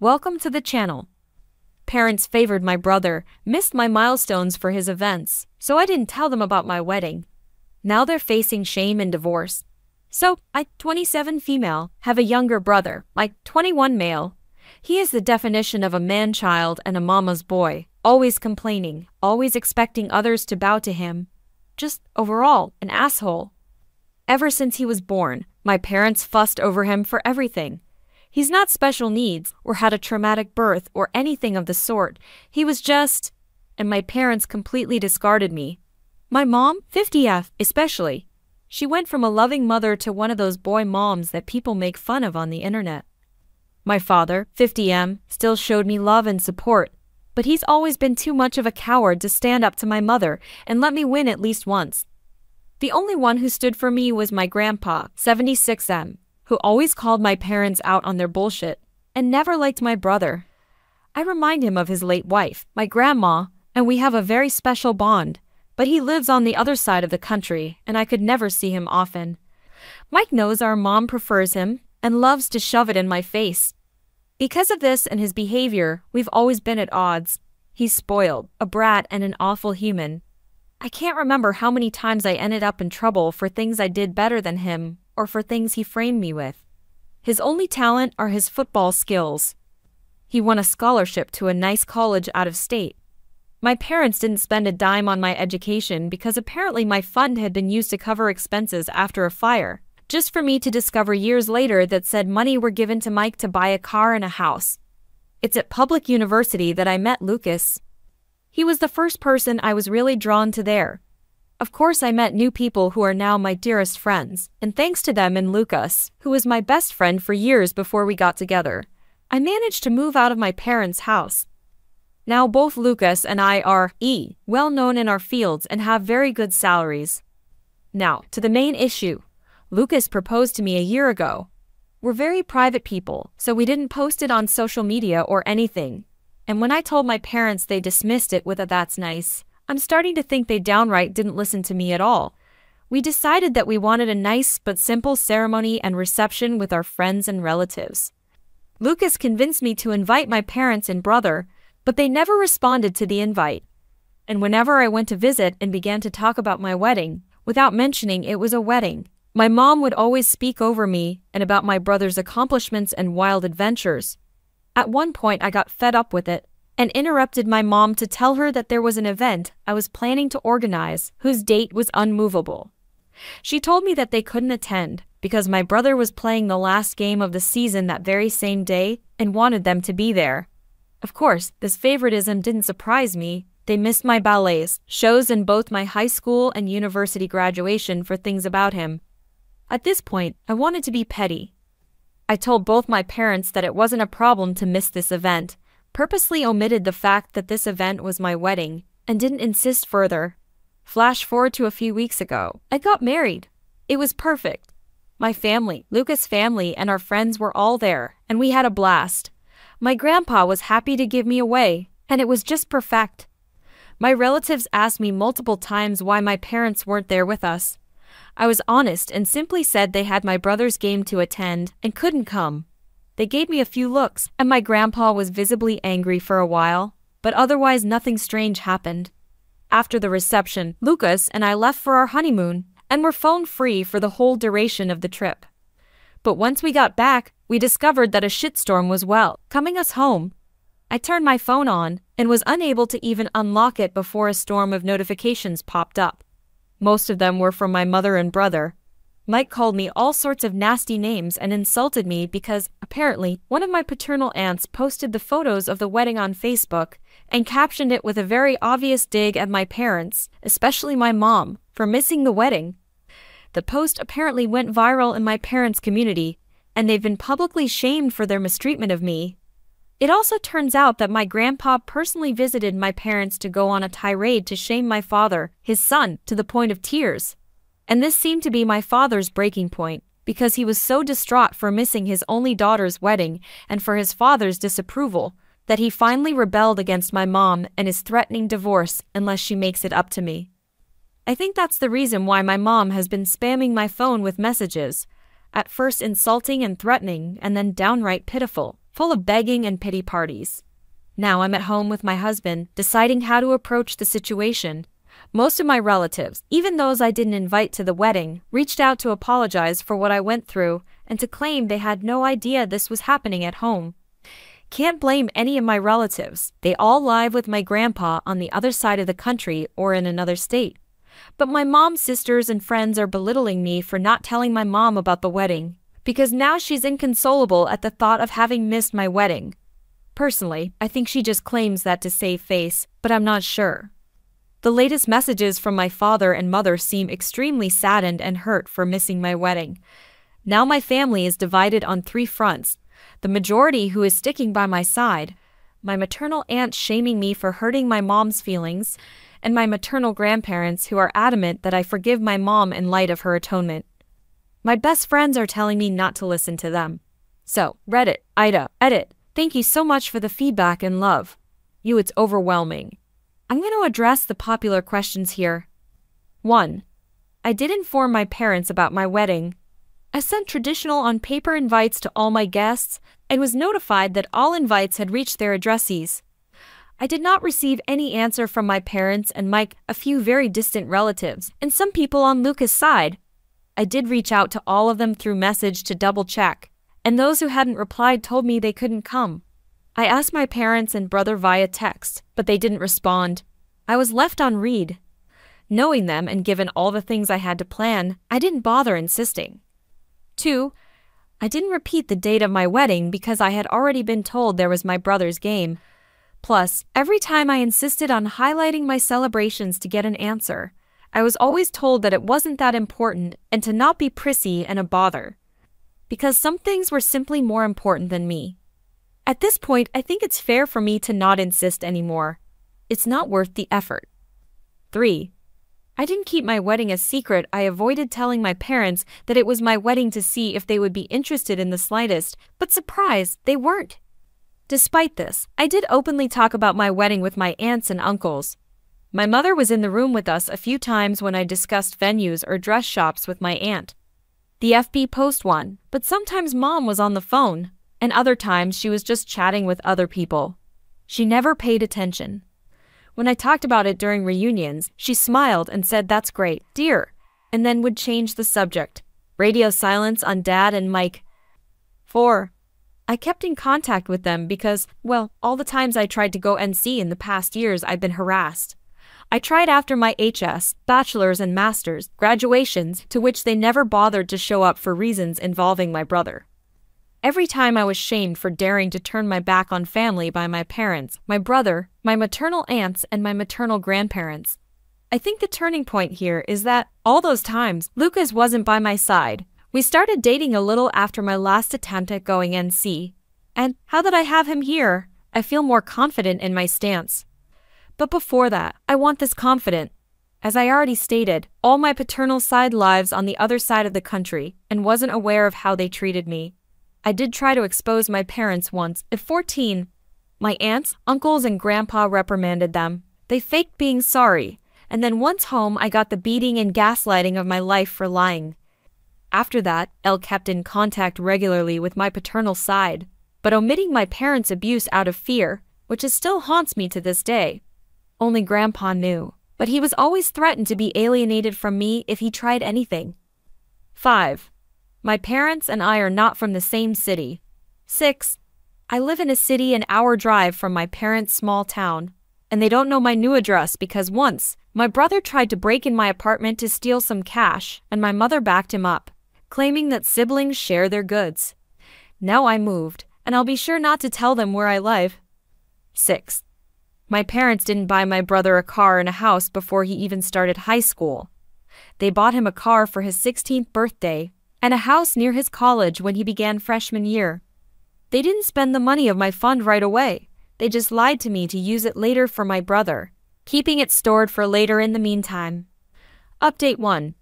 Welcome to the channel. Parents favored my brother, missed my milestones for his events, so I didn't tell them about my wedding. Now they're facing shame and divorce. So, I, 27 female, have a younger brother, like 21 male. He is the definition of a man-child and a mama's boy, always complaining, always expecting others to bow to him. Just, overall, an asshole. Ever since he was born, my parents fussed over him for everything. He's not special needs or had a traumatic birth or anything of the sort. He was just. And my parents completely discarded me. My mom, 50F, especially. She went from a loving mother to one of those boy moms that people make fun of on the internet. My father, 50M, still showed me love and support, but he's always been too much of a coward to stand up to my mother and let me win at least once. The only one who stood for me was my grandpa, 76M, who always called my parents out on their bullshit and never liked my brother. I remind him of his late wife, my grandma, and we have a very special bond, but he lives on the other side of the country and I could never see him often. Mike knows our mom prefers him and loves to shove it in my face. Because of this and his behavior, we've always been at odds. He's spoiled, a brat, and an awful human. I can't remember how many times I ended up in trouble for things I did better than him or for things he framed me with. His only talent are his football skills. He won a scholarship to a nice college out of state. My parents didn't spend a dime on my education because apparently my fund had been used to cover expenses after a fire, just for me to discover years later that said money were given to Mike to buy a car and a house. It's at public university that I met Lucas. He was the first person I was really drawn to there, of course I met new people who are now my dearest friends, and thanks to them and Lucas, who was my best friend for years before we got together, I managed to move out of my parents' house. Now both Lucas and I are e, well known in our fields and have very good salaries. Now, to the main issue. Lucas proposed to me a year ago. We're very private people, so we didn't post it on social media or anything. And when I told my parents, they dismissed it with a that's nice. I'm starting to think they downright didn't listen to me at all. We decided that we wanted a nice but simple ceremony and reception with our friends and relatives. Lucas convinced me to invite my parents and brother, but they never responded to the invite. And whenever I went to visit and began to talk about my wedding, without mentioning it was a wedding, my mom would always speak over me and about my brother's accomplishments and wild adventures. At one point, I got fed up with it and interrupted my mom to tell her that there was an event I was planning to organize whose date was unmovable. She told me that they couldn't attend because my brother was playing the last game of the season that very same day and wanted them to be there. Of course, this favoritism didn't surprise me. They missed my ballets, shows and both my high school and university graduation for things about him. At this point, I wanted to be petty. I told both my parents that it wasn't a problem to miss this event purposely omitted the fact that this event was my wedding and didn't insist further. Flash forward to a few weeks ago. I got married. It was perfect. My family, Lucas' family, and our friends were all there, and we had a blast. My grandpa was happy to give me away, and it was just perfect. My relatives asked me multiple times why my parents weren't there with us. I was honest and simply said they had my brother's game to attend and couldn't come. They gave me a few looks, and my grandpa was visibly angry for a while, but otherwise nothing strange happened. After the reception, Lucas and I left for our honeymoon and were phone free for the whole duration of the trip. But once we got back, we discovered that a shitstorm was well coming us home. I turned my phone on and was unable to even unlock it before a storm of notifications popped up. Most of them were from my mother and brother, Mike called me all sorts of nasty names and insulted me because, apparently, one of my paternal aunts posted the photos of the wedding on Facebook and captioned it with a very obvious dig at my parents, especially my mom, for missing the wedding. The post apparently went viral in my parents' community, and they've been publicly shamed for their mistreatment of me. It also turns out that my grandpa personally visited my parents to go on a tirade to shame my father, his son, to the point of tears and this seemed to be my father's breaking point, because he was so distraught for missing his only daughter's wedding and for his father's disapproval that he finally rebelled against my mom and is threatening divorce unless she makes it up to me. I think that's the reason why my mom has been spamming my phone with messages, at first insulting and threatening, and then downright pitiful, full of begging and pity parties. Now I'm at home with my husband, deciding how to approach the situation most of my relatives, even those I didn't invite to the wedding, reached out to apologize for what I went through and to claim they had no idea this was happening at home. Can't blame any of my relatives. They all live with my grandpa on the other side of the country or in another state. But my mom's sisters and friends are belittling me for not telling my mom about the wedding, because now she's inconsolable at the thought of having missed my wedding. Personally, I think she just claims that to save face, but I'm not sure. The latest messages from my father and mother seem extremely saddened and hurt for missing my wedding. Now my family is divided on three fronts the majority who is sticking by my side, my maternal aunt shaming me for hurting my mom's feelings, and my maternal grandparents who are adamant that I forgive my mom in light of her atonement. My best friends are telling me not to listen to them. So, Reddit, Ida, edit. Thank you so much for the feedback and love. You, it's overwhelming. I'm going to address the popular questions here. 1. I did inform my parents about my wedding. I sent traditional on paper invites to all my guests and was notified that all invites had reached their addressees. I did not receive any answer from my parents and Mike, a few very distant relatives, and some people on Lucas' side. I did reach out to all of them through message to double check, and those who hadn't replied told me they couldn't come. I asked my parents and brother via text, but they didn't respond. I was left on read. Knowing them and given all the things I had to plan, I didn't bother insisting. 2. I didn't repeat the date of my wedding because I had already been told there was my brother's game. Plus, every time I insisted on highlighting my celebrations to get an answer, I was always told that it wasn't that important and to not be prissy and a bother. Because some things were simply more important than me. At this point, I think it's fair for me to not insist anymore. It's not worth the effort. 3. I didn't keep my wedding a secret. I avoided telling my parents that it was my wedding to see if they would be interested in the slightest, but surprise, they weren't. Despite this, I did openly talk about my wedding with my aunts and uncles. My mother was in the room with us a few times when I discussed venues or dress shops with my aunt. The FB post one, but sometimes mom was on the phone, and other times she was just chatting with other people. She never paid attention. When I talked about it during reunions, she smiled and said, That's great, dear, and then would change the subject. Radio silence on Dad and Mike. 4. I kept in contact with them because, well, all the times I tried to go NC in the past years, I've been harassed. I tried after my HS, bachelor's and master's, graduations, to which they never bothered to show up for reasons involving my brother. Every time I was shamed for daring to turn my back on family by my parents, my brother, my maternal aunts, and my maternal grandparents. I think the turning point here is that, all those times, Lucas wasn't by my side. We started dating a little after my last attempt at going NC. And how did I have him here? I feel more confident in my stance. But before that, I want this confident. As I already stated, all my paternal side lives on the other side of the country and wasn't aware of how they treated me. I did try to expose my parents once, at 14. My aunts, uncles, and grandpa reprimanded them. They faked being sorry, and then once home, I got the beating and gaslighting of my life for lying. After that, Elle kept in contact regularly with my paternal side, but omitting my parents' abuse out of fear, which is still haunts me to this day. Only Grandpa knew, but he was always threatened to be alienated from me if he tried anything. 5. My parents and I are not from the same city. 6. I live in a city an hour drive from my parents' small town, and they don't know my new address because once, my brother tried to break in my apartment to steal some cash, and my mother backed him up, claiming that siblings share their goods. Now I moved, and I'll be sure not to tell them where I live. 6. My parents didn't buy my brother a car and a house before he even started high school. They bought him a car for his 16th birthday, and a house near his college when he began freshman year. They didn't spend the money of my fund right away. They just lied to me to use it later for my brother, keeping it stored for later in the meantime. Update 1.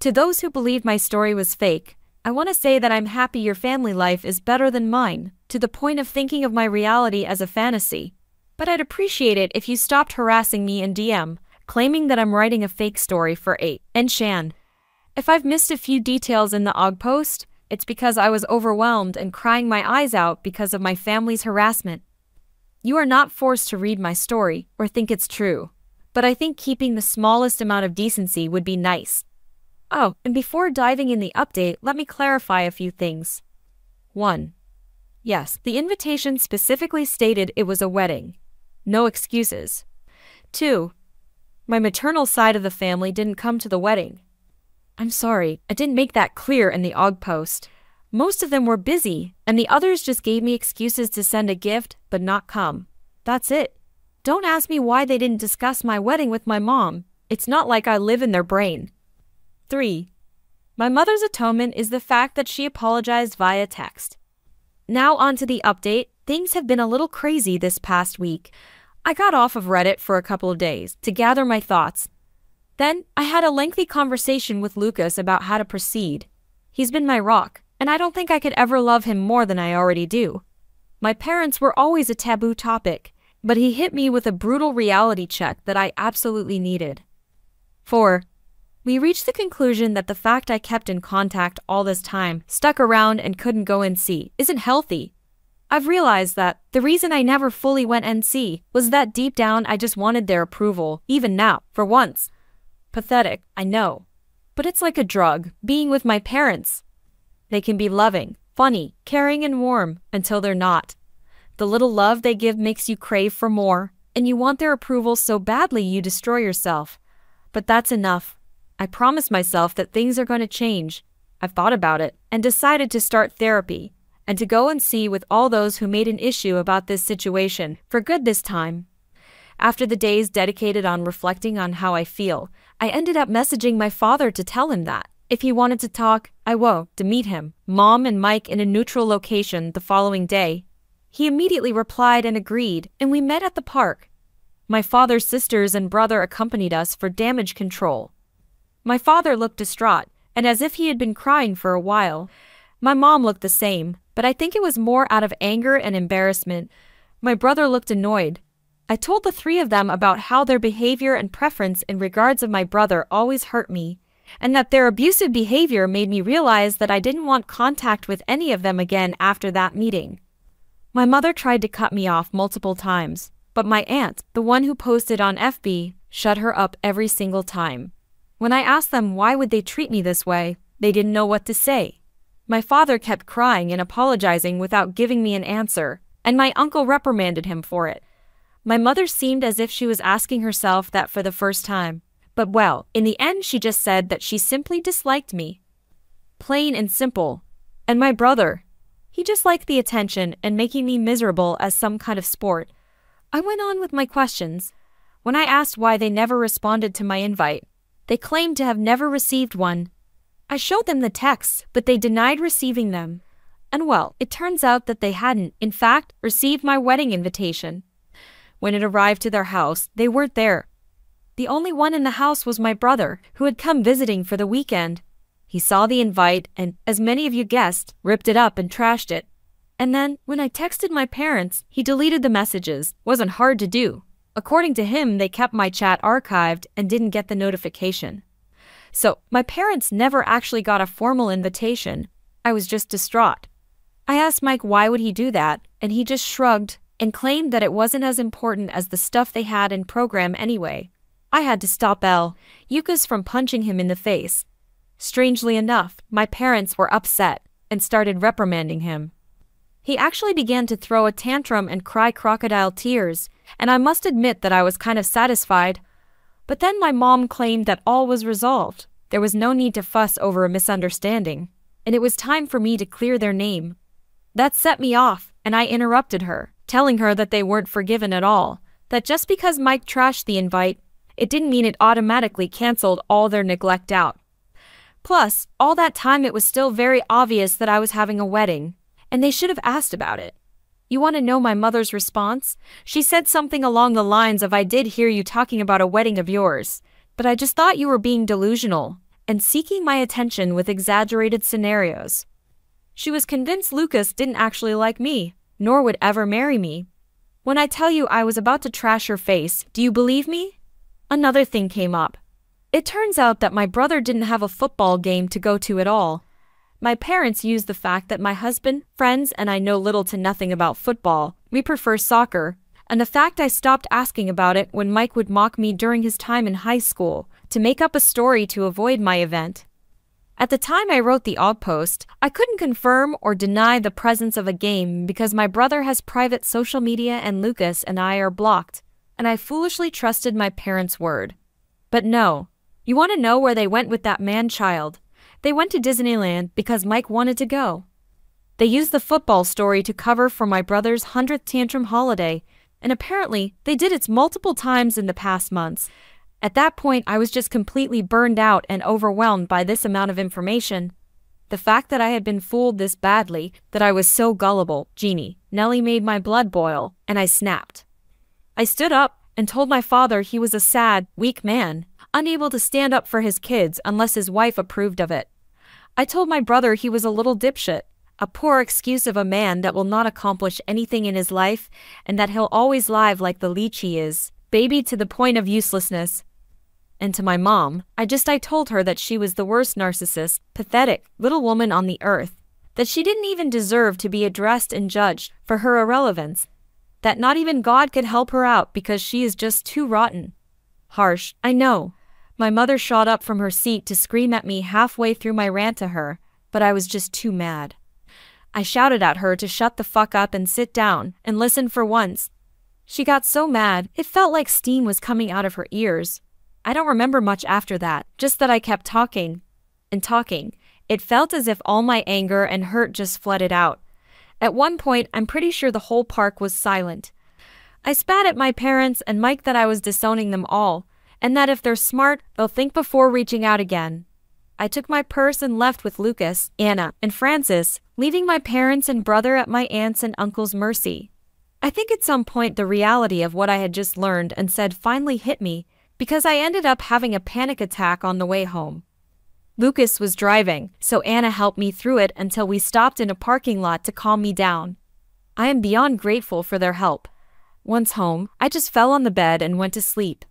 To those who believe my story was fake, I want to say that I'm happy your family life is better than mine, to the point of thinking of my reality as a fantasy. But I'd appreciate it if you stopped harassing me in DM, claiming that I'm writing a fake story for 8 and Shan. If I've missed a few details in the OG post, it's because I was overwhelmed and crying my eyes out because of my family's harassment. You are not forced to read my story or think it's true, but I think keeping the smallest amount of decency would be nice. Oh, and before diving in the update, let me clarify a few things. 1. Yes, the invitation specifically stated it was a wedding. No excuses. 2. My maternal side of the family didn't come to the wedding. I'm sorry, I didn't make that clear in the Og post. Most of them were busy, and the others just gave me excuses to send a gift but not come. That's it. Don't ask me why they didn't discuss my wedding with my mom. It's not like I live in their brain. 3. My mother's atonement is the fact that she apologized via text. Now, on to the update. Things have been a little crazy this past week. I got off of Reddit for a couple of days to gather my thoughts then, I had a lengthy conversation with Lucas about how to proceed. He's been my rock, and I don't think I could ever love him more than I already do. My parents were always a taboo topic, but he hit me with a brutal reality check that I absolutely needed. 4. We reached the conclusion that the fact I kept in contact all this time, stuck around and couldn't go NC, isn't healthy. I've realized that the reason I never fully went NC was that deep down I just wanted their approval, even now, for once. Pathetic, I know. But it's like a drug, being with my parents. They can be loving, funny, caring, and warm until they're not. The little love they give makes you crave for more, and you want their approval so badly you destroy yourself. But that's enough. I promised myself that things are going to change. I've thought about it and decided to start therapy and to go and see with all those who made an issue about this situation for good this time. After the days dedicated on reflecting on how I feel, I ended up messaging my father to tell him that. If he wanted to talk, I woke to meet him. Mom and Mike in a neutral location the following day. He immediately replied and agreed, and we met at the park. My father's sisters and brother accompanied us for damage control. My father looked distraught and as if he had been crying for a while. My mom looked the same, but I think it was more out of anger and embarrassment. My brother looked annoyed, I told the three of them about how their behavior and preference in regards of my brother always hurt me, and that their abusive behavior made me realize that I didn't want contact with any of them again after that meeting. My mother tried to cut me off multiple times, but my aunt, the one who posted on FB, shut her up every single time. When I asked them why would they treat me this way, they didn't know what to say. My father kept crying and apologizing without giving me an answer, and my uncle reprimanded him for it. My mother seemed as if she was asking herself that for the first time. But well, in the end she just said that she simply disliked me. Plain and simple. And my brother. He just liked the attention and making me miserable as some kind of sport. I went on with my questions. When I asked why they never responded to my invite, they claimed to have never received one. I showed them the texts, but they denied receiving them. And well, it turns out that they hadn't, in fact, received my wedding invitation. When it arrived to their house, they weren't there. The only one in the house was my brother, who had come visiting for the weekend. He saw the invite and, as many of you guessed, ripped it up and trashed it. And then, when I texted my parents, he deleted the messages. Wasn't hard to do. According to him, they kept my chat archived and didn't get the notification. So, my parents never actually got a formal invitation. I was just distraught. I asked Mike why would he do that, and he just shrugged and claimed that it wasn't as important as the stuff they had in program anyway. I had to stop L. Yuka's from punching him in the face. Strangely enough, my parents were upset and started reprimanding him. He actually began to throw a tantrum and cry crocodile tears, and I must admit that I was kind of satisfied. But then my mom claimed that all was resolved. There was no need to fuss over a misunderstanding, and it was time for me to clear their name. That set me off, and I interrupted her telling her that they weren't forgiven at all, that just because Mike trashed the invite, it didn't mean it automatically canceled all their neglect out. Plus, all that time it was still very obvious that I was having a wedding, and they should have asked about it. You want to know my mother's response? She said something along the lines of I did hear you talking about a wedding of yours, but I just thought you were being delusional and seeking my attention with exaggerated scenarios. She was convinced Lucas didn't actually like me, nor would ever marry me. When I tell you I was about to trash your face, do you believe me? Another thing came up. It turns out that my brother didn't have a football game to go to at all. My parents used the fact that my husband, friends, and I know little to nothing about football. We prefer soccer. And the fact I stopped asking about it when Mike would mock me during his time in high school to make up a story to avoid my event. At the time I wrote The Outpost, I couldn't confirm or deny the presence of a game because my brother has private social media and Lucas and I are blocked, and I foolishly trusted my parents' word. But no, you want to know where they went with that man child. They went to Disneyland because Mike wanted to go. They used the football story to cover for my brother's 100th tantrum holiday, and apparently they did it multiple times in the past months, at that point, I was just completely burned out and overwhelmed by this amount of information. The fact that I had been fooled this badly, that I was so gullible, Jeannie, Nellie made my blood boil, and I snapped. I stood up and told my father he was a sad, weak man, unable to stand up for his kids unless his wife approved of it. I told my brother he was a little dipshit, a poor excuse of a man that will not accomplish anything in his life and that he'll always live like the leech he is, baby to the point of uselessness, and to my mom, I just I told her that she was the worst narcissist, pathetic, little woman on the earth, that she didn't even deserve to be addressed and judged for her irrelevance, that not even God could help her out because she is just too rotten. Harsh, I know. My mother shot up from her seat to scream at me halfway through my rant to her, but I was just too mad. I shouted at her to shut the fuck up and sit down and listen for once. She got so mad, it felt like steam was coming out of her ears, I don't remember much after that, just that I kept talking and talking. It felt as if all my anger and hurt just flooded out. At one point, I'm pretty sure the whole park was silent. I spat at my parents and Mike that I was disowning them all, and that if they're smart, they'll think before reaching out again. I took my purse and left with Lucas, Anna, and Francis, leaving my parents and brother at my aunt's and uncle's mercy. I think at some point the reality of what I had just learned and said finally hit me, because I ended up having a panic attack on the way home. Lucas was driving, so Anna helped me through it until we stopped in a parking lot to calm me down. I am beyond grateful for their help. Once home, I just fell on the bed and went to sleep.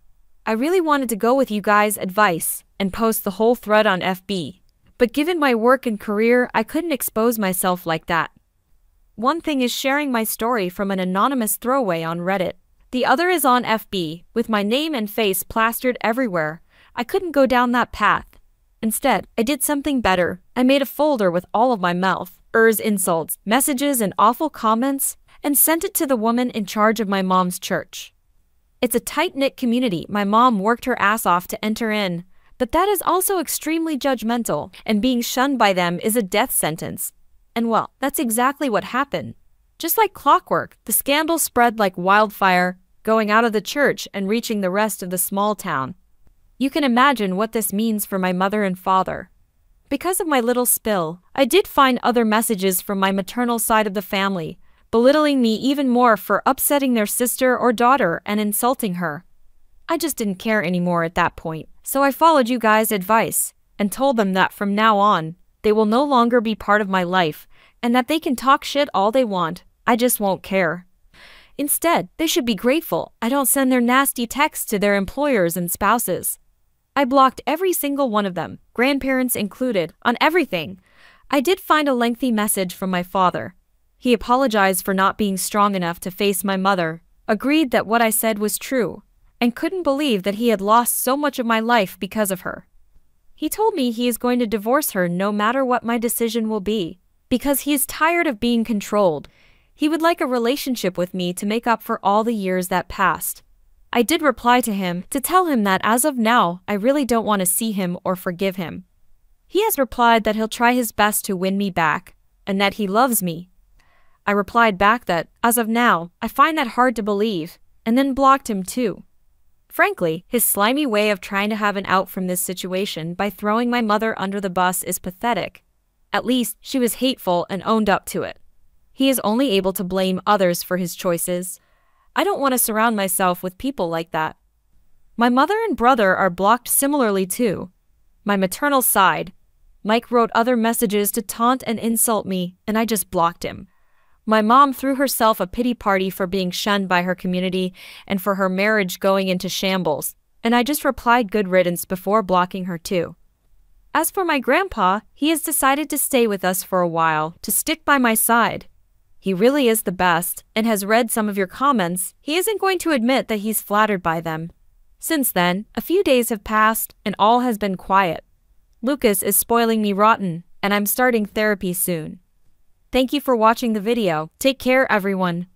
I really wanted to go with you guys' advice and post the whole thread on FB, but given my work and career, I couldn't expose myself like that. One thing is sharing my story from an anonymous throwaway on Reddit. The other is on FB, with my name and face plastered everywhere. I couldn't go down that path. Instead, I did something better. I made a folder with all of my mouth, Er's insults, messages, and awful comments, and sent it to the woman in charge of my mom's church. It's a tight knit community my mom worked her ass off to enter in, but that is also extremely judgmental, and being shunned by them is a death sentence. And well, that's exactly what happened. Just like clockwork, the scandal spread like wildfire, going out of the church and reaching the rest of the small town. You can imagine what this means for my mother and father. Because of my little spill, I did find other messages from my maternal side of the family, belittling me even more for upsetting their sister or daughter and insulting her. I just didn't care anymore at that point, so I followed you guys' advice and told them that from now on, they will no longer be part of my life and that they can talk shit all they want. I just won't care. Instead, they should be grateful I don't send their nasty texts to their employers and spouses. I blocked every single one of them, grandparents included, on everything. I did find a lengthy message from my father. He apologized for not being strong enough to face my mother, agreed that what I said was true, and couldn't believe that he had lost so much of my life because of her. He told me he is going to divorce her no matter what my decision will be, because he is tired of being controlled he would like a relationship with me to make up for all the years that passed. I did reply to him to tell him that as of now, I really don't want to see him or forgive him. He has replied that he'll try his best to win me back, and that he loves me. I replied back that, as of now, I find that hard to believe, and then blocked him too. Frankly, his slimy way of trying to have an out from this situation by throwing my mother under the bus is pathetic. At least, she was hateful and owned up to it. He is only able to blame others for his choices. I don't want to surround myself with people like that. My mother and brother are blocked similarly too. My maternal side. Mike wrote other messages to taunt and insult me, and I just blocked him. My mom threw herself a pity party for being shunned by her community and for her marriage going into shambles, and I just replied good riddance before blocking her too. As for my grandpa, he has decided to stay with us for a while, to stick by my side. He really is the best and has read some of your comments. He isn't going to admit that he's flattered by them. Since then, a few days have passed and all has been quiet. Lucas is spoiling me rotten, and I'm starting therapy soon. Thank you for watching the video. Take care, everyone.